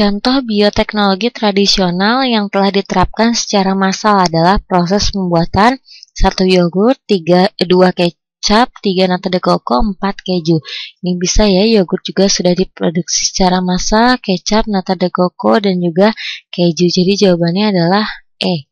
Contoh bioteknologi tradisional yang telah diterapkan secara massal adalah proses pembuatan satu yogurt, tiga, dua kecap, tiga nata de coco, empat keju. Ini bisa ya, yogurt juga sudah diproduksi secara massal, kecap, nata de coco, dan juga keju. Jadi jawabannya adalah E.